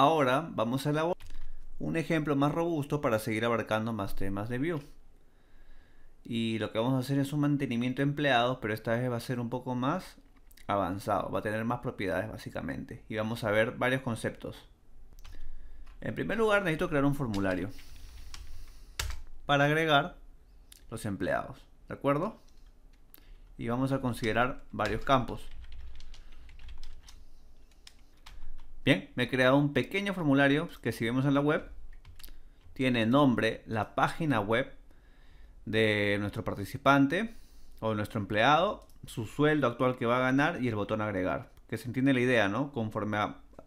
Ahora vamos a elaborar un ejemplo más robusto para seguir abarcando más temas de Vue. Y lo que vamos a hacer es un mantenimiento de empleados, pero esta vez va a ser un poco más avanzado, va a tener más propiedades básicamente. Y vamos a ver varios conceptos. En primer lugar necesito crear un formulario para agregar los empleados, ¿de acuerdo? Y vamos a considerar varios campos. Bien, me he creado un pequeño formulario que si vemos en la web, tiene nombre, la página web de nuestro participante o nuestro empleado, su sueldo actual que va a ganar y el botón agregar. Que se entiende la idea, ¿no? Conforme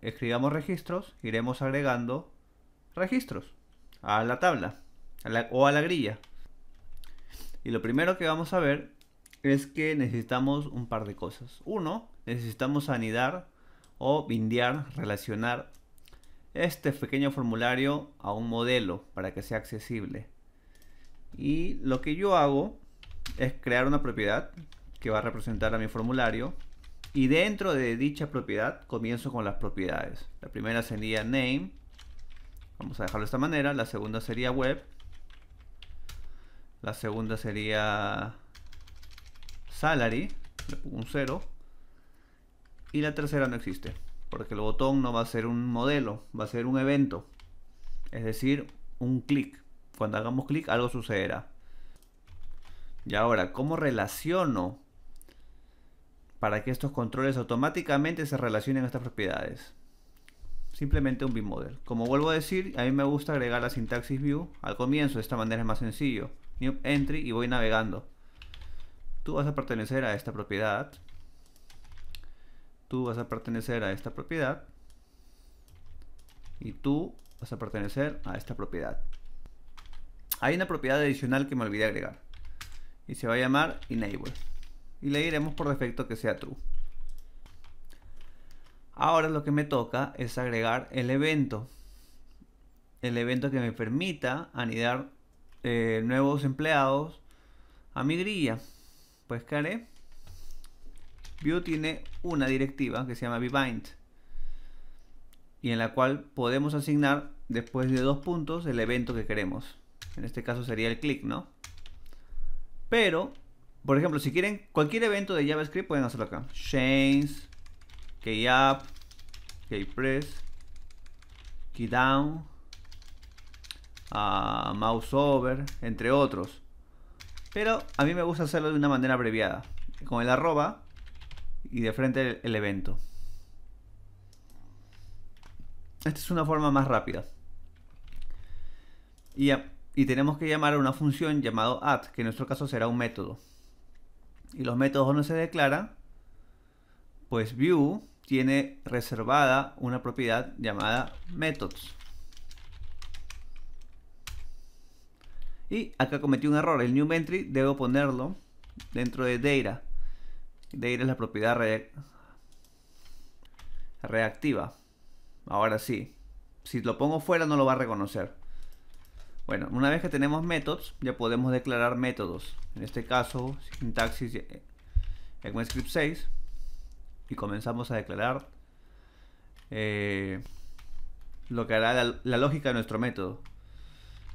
escribamos registros, iremos agregando registros a la tabla o a la grilla. Y lo primero que vamos a ver es que necesitamos un par de cosas. Uno, necesitamos anidar o bindear, relacionar este pequeño formulario a un modelo para que sea accesible. Y lo que yo hago es crear una propiedad que va a representar a mi formulario y dentro de dicha propiedad comienzo con las propiedades. La primera sería name, vamos a dejarlo de esta manera, la segunda sería web, la segunda sería salary, le pongo un 0 y la tercera no existe, porque el botón no va a ser un modelo, va a ser un evento. Es decir, un clic. Cuando hagamos clic algo sucederá. Y ahora, ¿cómo relaciono para que estos controles automáticamente se relacionen a estas propiedades? Simplemente un model Como vuelvo a decir, a mí me gusta agregar la sintaxis view al comienzo. De esta manera es más sencillo. New entry y voy navegando. Tú vas a pertenecer a esta propiedad tú vas a pertenecer a esta propiedad y tú vas a pertenecer a esta propiedad. Hay una propiedad adicional que me olvidé agregar y se va a llamar enable y le diremos por defecto que sea true. Ahora lo que me toca es agregar el evento, el evento que me permita anidar eh, nuevos empleados a mi grilla. Pues ¿qué haré? Vue tiene una directiva que se llama vbind y en la cual podemos asignar después de dos puntos el evento que queremos. En este caso sería el click ¿no? Pero, por ejemplo, si quieren cualquier evento de JavaScript pueden hacerlo acá. change, keyup keypress, keydown, ah, mouseover, entre otros. Pero a mí me gusta hacerlo de una manera abreviada. Con el arroba y de frente el, evento. Esta es una forma más rápida. Y, y, tenemos que llamar a una función llamado add, que en nuestro caso será un método. Y los métodos no se declaran, pues view tiene reservada una propiedad llamada methods. Y acá cometí un error, el new entry debo ponerlo dentro de data de ir a la propiedad reactiva. Ahora sí. Si lo pongo fuera no lo va a reconocer. Bueno, una vez que tenemos métodos, ya podemos declarar métodos. En este caso, sintaxis eh, script 6. Y comenzamos a declarar eh, lo que hará la, la lógica de nuestro método.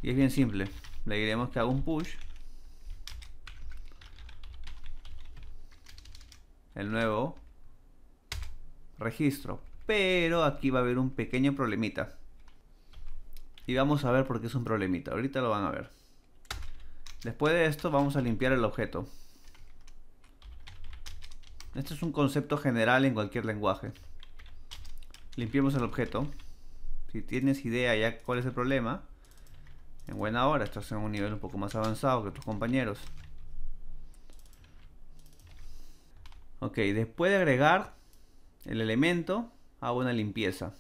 Y es bien simple. Le diremos que haga un push el nuevo registro. Pero aquí va a haber un pequeño problemita. Y vamos a ver por qué es un problemita. Ahorita lo van a ver. Después de esto vamos a limpiar el objeto. Este es un concepto general en cualquier lenguaje. Limpiemos el objeto. Si tienes idea ya cuál es el problema, en buena hora, estás en un nivel un poco más avanzado que tus compañeros. Ok, después de agregar el elemento, hago una limpieza.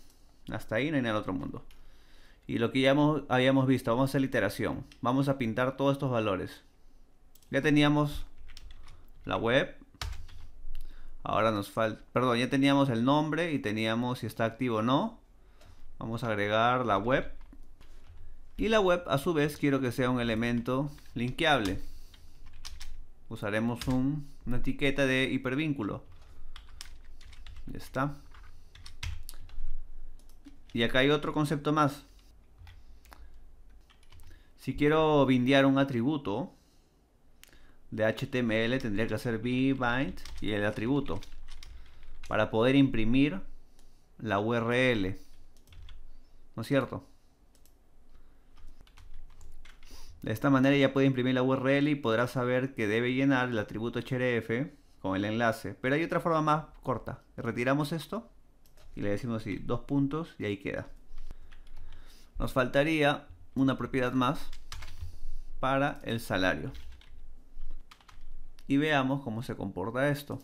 Hasta ahí no hay nada otro mundo. Y lo que ya habíamos visto, vamos a hacer iteración. Vamos a pintar todos estos valores. Ya teníamos la web. Ahora nos falta... Perdón, ya teníamos el nombre y teníamos si está activo o no. Vamos a agregar la web. Y la web a su vez quiero que sea un elemento linkeable. Usaremos un una etiqueta de hipervínculo. Ya está. Y acá hay otro concepto más. Si quiero bindear un atributo de HTML, tendría que hacer bind y el atributo para poder imprimir la URL. ¿No es cierto? De esta manera ya puede imprimir la URL y podrá saber que debe llenar el atributo href con el enlace. Pero hay otra forma más corta. Retiramos esto y le decimos así, dos puntos y ahí queda. Nos faltaría una propiedad más para el salario. Y veamos cómo se comporta esto.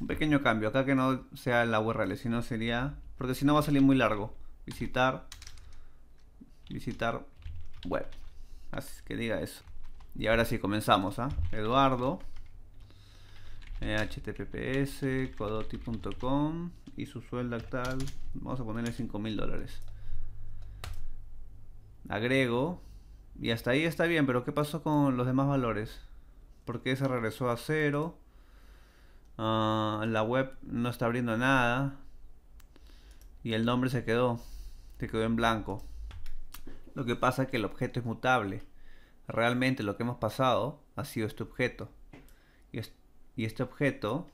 Un pequeño cambio, acá que no sea la URL, sino sería... Porque si no va a salir muy largo. Visitar... Visitar web. Así que diga eso. Y ahora sí comenzamos, ¿ah? Eduardo. https codoti.com y su sueldo actual vamos a ponerle 5000 mil dólares agrego y hasta ahí está bien pero qué pasó con los demás valores porque se regresó a cero ah, la web no está abriendo nada y el nombre se quedó se quedó en blanco lo que pasa es que el objeto es mutable. Realmente lo que hemos pasado ha sido este objeto. Y, este objeto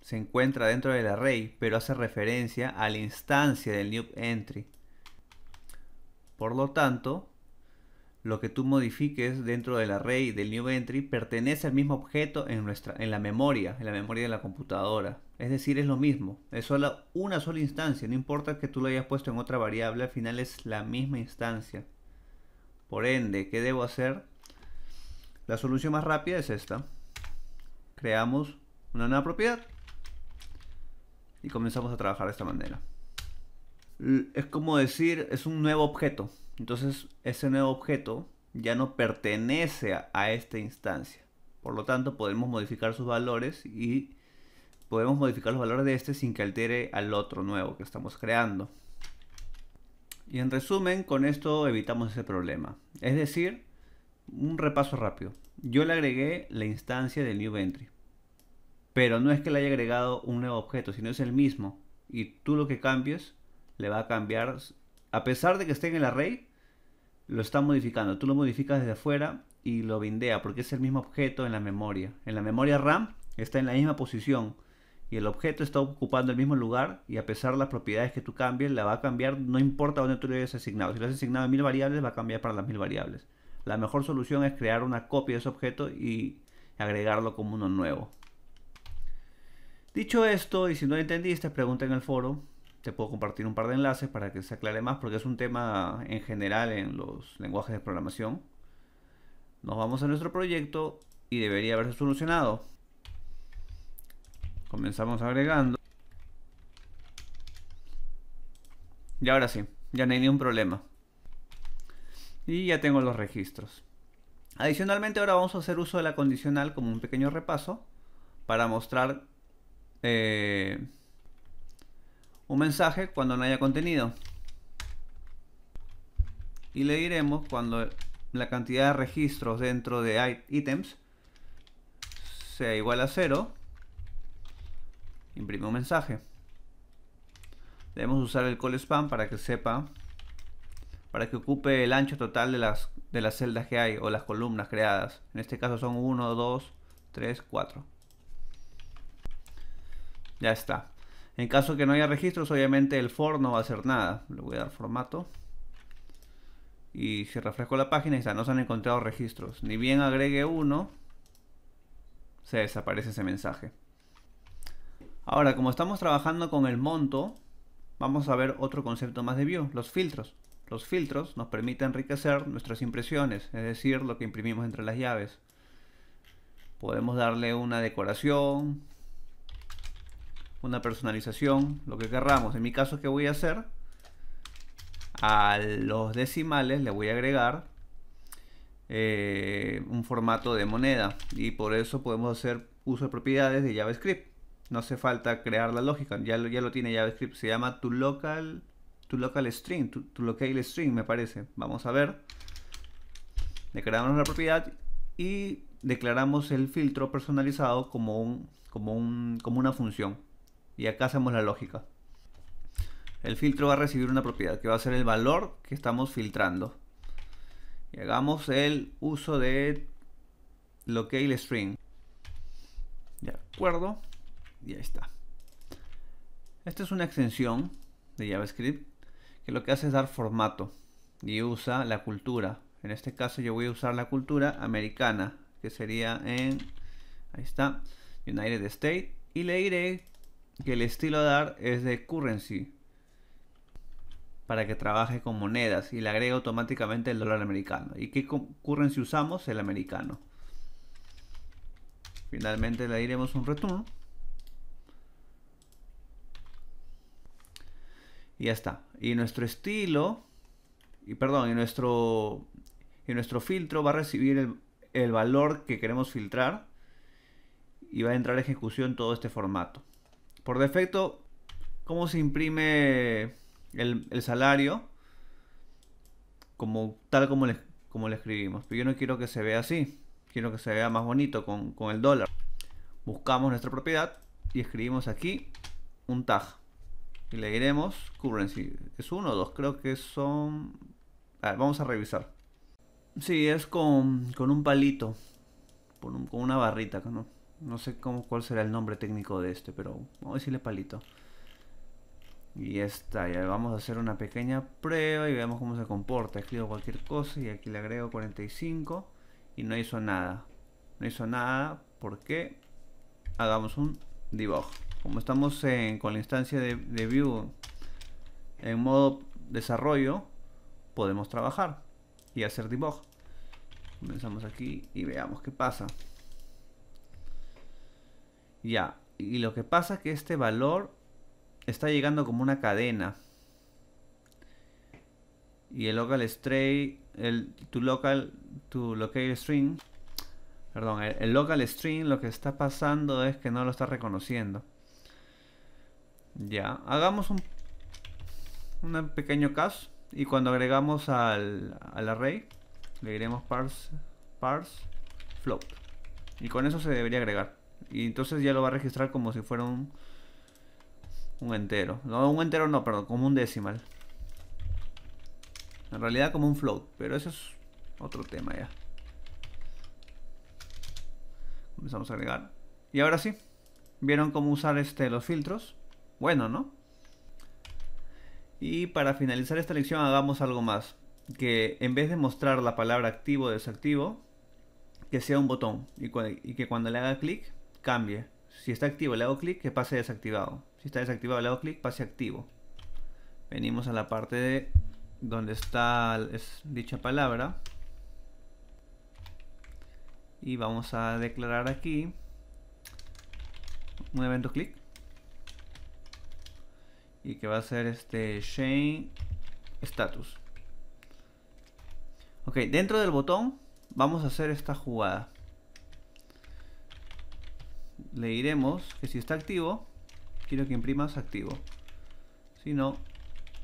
se encuentra dentro del array, pero hace referencia a la instancia del new entry. Por lo tanto, lo que tú modifiques dentro del array del new entry pertenece al mismo objeto en, nuestra, en la memoria, en la memoria de la computadora. Es decir, es lo mismo, es una sola instancia, no importa que tú lo hayas puesto en otra variable, al final es la misma instancia. Por ende, ¿qué debo hacer? La solución más rápida es esta. Creamos una nueva propiedad y comenzamos a trabajar de esta manera. Es como decir, es un nuevo objeto, entonces ese nuevo objeto ya no pertenece a, esta instancia. Por lo tanto, podemos modificar sus valores y podemos modificar los valores de este sin que altere al otro nuevo que estamos creando. Y en resumen, con esto evitamos ese problema. Es decir, un repaso rápido. Yo le agregué la instancia del new entry. Pero no es que le haya agregado un nuevo objeto, sino es el mismo. Y tú lo que cambies le va a cambiar a pesar de que esté en el array, lo está modificando. Tú lo modificas desde afuera y lo bindea porque es el mismo objeto en la memoria. En la memoria RAM está en la misma posición y el objeto está ocupando el mismo lugar y a pesar de las propiedades que tú cambies, la va a cambiar, no importa dónde tú lo hayas asignado. Si lo has asignado a mil variables, va a cambiar para las mil variables. La mejor solución es crear una copia de ese objeto y agregarlo como uno nuevo. Dicho esto, y si no lo entendiste, pregunta en el foro te puedo compartir un par de enlaces para que se aclare más, porque es un tema en general en los lenguajes de programación. Nos vamos a nuestro proyecto y debería haberse solucionado. Comenzamos agregando. Y ahora sí, ya no hay ningún problema. Y ya tengo los registros. Adicionalmente ahora vamos a hacer uso de la condicional como un pequeño repaso para mostrar... Eh, un mensaje cuando no haya contenido. Y le diremos cuando la cantidad de registros dentro de items sea igual a cero imprime un mensaje. Debemos usar el call spam para que sepa, para que ocupe el ancho total de las, de las celdas que hay o las columnas creadas. En este caso son 1, 2, 3, 4. Ya está. En caso que no haya registros, obviamente el for no va a hacer nada. Le voy a dar formato. Y si refresco la página, ya no se han encontrado registros. Ni bien agregue uno, se desaparece ese mensaje. Ahora, como estamos trabajando con el monto, vamos a ver otro concepto más de view, los filtros. Los filtros nos permiten enriquecer nuestras impresiones, es decir, lo que imprimimos entre las llaves. Podemos darle una decoración, una personalización, lo que querramos. En mi caso, ¿qué voy a hacer? A los decimales le voy a agregar eh, un formato de moneda y por eso podemos hacer uso de propiedades de JavaScript. No hace falta crear la lógica, ya lo, ya lo tiene JavaScript. Se llama tu local, local string, string me parece. Vamos a ver. Declaramos la propiedad y declaramos el filtro personalizado como, un, como una función. Y acá hacemos la lógica. El filtro va a recibir una propiedad que va a ser el valor que estamos filtrando. Y hagamos el uso de locale string. De acuerdo. Y ahí está. Esta es una extensión de JavaScript que lo que hace es dar formato y usa la cultura. En este caso yo voy a usar la cultura americana, que sería en, ahí está, United States, y le iré que el estilo DAR es de currency para que trabaje con monedas y le agrega automáticamente el dólar americano. ¿Y qué currency usamos? El americano. Finalmente le diremos un return. Y ya está. Y nuestro estilo, y perdón, y nuestro, y nuestro filtro va a recibir el, el valor que queremos filtrar y va a entrar a ejecución todo este formato. Por defecto, ¿cómo se imprime el, salario? Como, tal como le, escribimos. Pero yo no quiero que se vea así. Quiero que se vea más bonito con, el dólar. Buscamos nuestra propiedad y escribimos aquí un tag. Y le diremos currency. ¿Es uno o dos? Creo que son... A ver, vamos a revisar. Sí, es con, con un palito. Con, con una barrita, ¿no? No sé cómo, cuál será el nombre técnico de este, pero vamos a decirle palito. Y ya está, ya vamos a hacer una pequeña prueba y veamos cómo se comporta. Escribo cualquier cosa y aquí le agrego 45 y no hizo nada. No hizo nada porque hagamos un debug. Como estamos con la instancia de, de view en modo desarrollo, podemos trabajar y hacer debug. Comenzamos aquí y veamos qué pasa. Ya, y lo que pasa es que este valor está llegando como una cadena. Y el local string el tu local, tu local string, perdón, el, local string lo que está pasando es que no lo está reconociendo. Ya, hagamos un, un pequeño caso y cuando agregamos al, al array le diremos parse, parse float y con eso se debería agregar. Y entonces ya lo va a registrar como si fuera un, entero. No, un entero no, perdón, como un decimal. En realidad como un float, pero eso es otro tema ya. Comenzamos a agregar. Y ahora sí, ¿vieron cómo usar este, los filtros? Bueno, ¿no? Y para finalizar esta lección hagamos algo más. Que en vez de mostrar la palabra activo o desactivo, que sea un botón y, y que cuando le haga clic cambie. Si está activo le hago clic, que pase desactivado. Si está desactivado le hago clic, pase activo. Venimos a la parte de donde está dicha palabra. Y vamos a declarar aquí un evento clic. Y que va a ser este Shane Status. Ok, dentro del botón vamos a hacer esta jugada le diremos que si está activo, quiero que imprimas activo. Si no,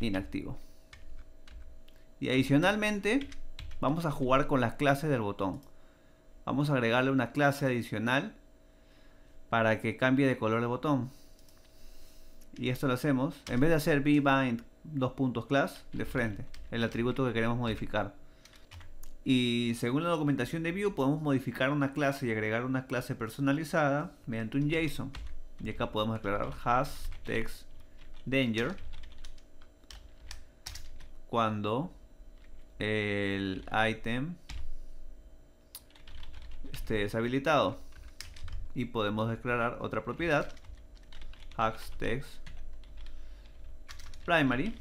inactivo. Y adicionalmente, vamos a jugar con las clases del botón. Vamos a agregarle una clase adicional para que cambie de color el botón. Y esto lo hacemos, en vez de hacer vbind dos puntos class, de frente, el atributo que queremos modificar. Y según la documentación de Vue podemos modificar una clase y agregar una clase personalizada mediante un JSON. Y acá podemos declarar has text danger cuando el item esté deshabilitado y podemos declarar otra propiedad hasTextPrimary text primary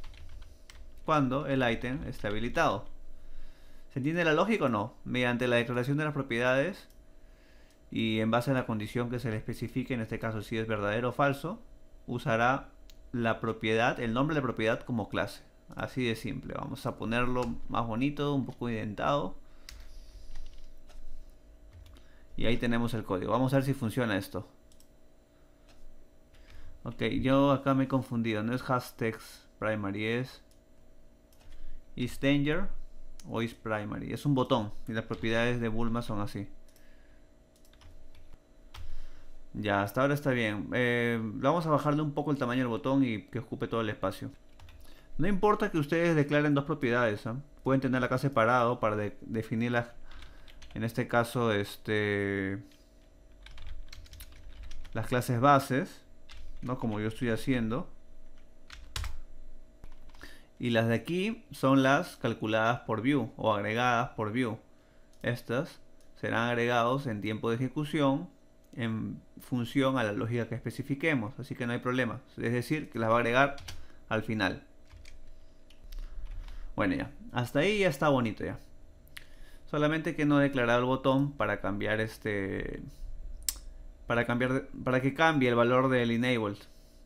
cuando el item esté habilitado ¿Se entiende la lógica o no? Mediante la declaración de las propiedades y en base a la condición que se le especifique, en este caso si es verdadero o falso, usará la propiedad, el nombre de propiedad como clase. Así de simple. Vamos a ponerlo más bonito, un poco indentado Y ahí tenemos el código. Vamos a ver si funciona esto. Ok, yo acá me he confundido. No es hashtags primary, es is danger is Primary. Es un botón y las propiedades de Bulma son así. Ya, hasta ahora está bien. Eh, vamos a bajarle un poco el tamaño del botón y que ocupe todo el espacio. No importa que ustedes declaren dos propiedades. ¿ah? Pueden tenerla acá separado para definirlas. En este caso, este las clases bases, ¿no? Como yo estoy haciendo. Y las de aquí son las calculadas por view o agregadas por view. Estas serán agregados en tiempo de ejecución en función a la lógica que especifiquemos, así que no hay problema. Es decir, que las va a agregar al final. Bueno ya, hasta ahí ya está bonito ya. Solamente que no he declarado el botón para cambiar este... Para, cambiar, para que cambie el valor del enabled.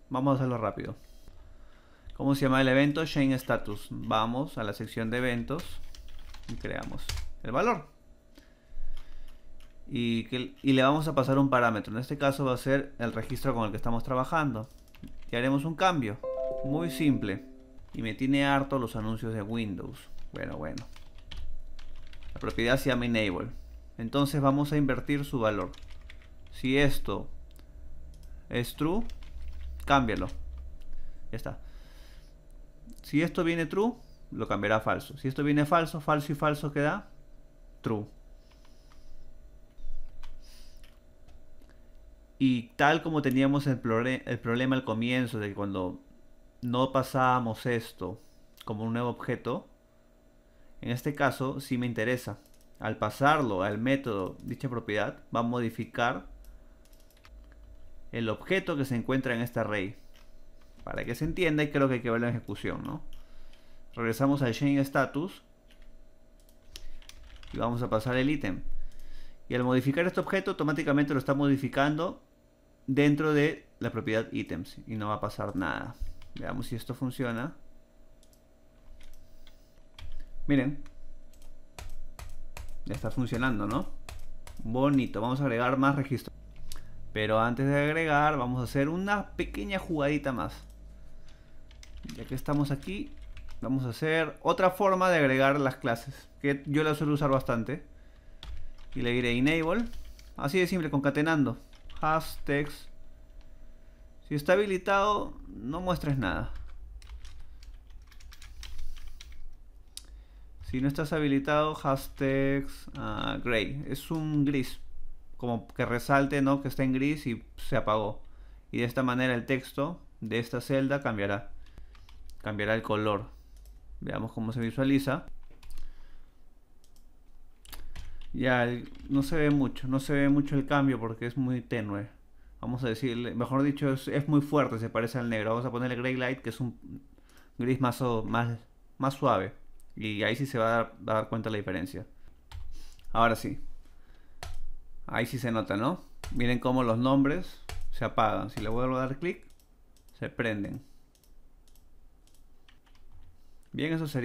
Vamos a hacerlo rápido. ¿Cómo se llama el evento? Chain Status. Vamos a la sección de eventos y creamos el valor. y, le vamos a pasar un parámetro. En este caso va a ser el registro con el que estamos trabajando. Y haremos un cambio. Muy simple. Y me tiene harto los anuncios de Windows. Bueno, bueno. La propiedad se llama Enable. Entonces vamos a invertir su valor. Si esto es true, cámbialo. Ya está. Si esto viene true, lo cambiará a falso. Si esto viene falso, falso y falso queda true. Y tal como teníamos el, problema al comienzo, de que cuando no pasábamos esto como un nuevo objeto, en este caso sí me interesa. Al pasarlo al método dicha propiedad, va a modificar el objeto que se encuentra en este array. Para que se entienda y creo que hay que ver la ejecución, ¿no? Regresamos al Chain Status. Y vamos a pasar el ítem. Y al modificar este objeto, automáticamente lo está modificando dentro de la propiedad ítems. Y no va a pasar nada. Veamos si esto funciona. Miren. Ya está funcionando, ¿no? Bonito. Vamos a agregar más registros. Pero antes de agregar, vamos a hacer una pequeña jugadita más. Ya que estamos aquí, vamos a hacer otra forma de agregar las clases, que yo la suelo usar bastante. Y le diré enable. Así de simple, concatenando. Hashtags. Si está habilitado, no muestres nada. Si no estás habilitado, hashtags ah, gray. Es un gris. Como que resalte, ¿no? Que está en gris y se apagó. Y de esta manera el texto de esta celda cambiará cambiará el color. Veamos cómo se visualiza. Ya, no se ve mucho, no se ve mucho el cambio porque es muy tenue. Vamos a decirle, mejor dicho, es, muy fuerte, se parece al negro. Vamos a ponerle Gray Light, que es un gris más, o, más, suave. Y ahí sí se va a dar, va a dar cuenta la diferencia. Ahora sí. Ahí sí se nota, ¿no? Miren cómo los nombres se apagan. Si le vuelvo a dar clic, se prenden. Bien, eso sería.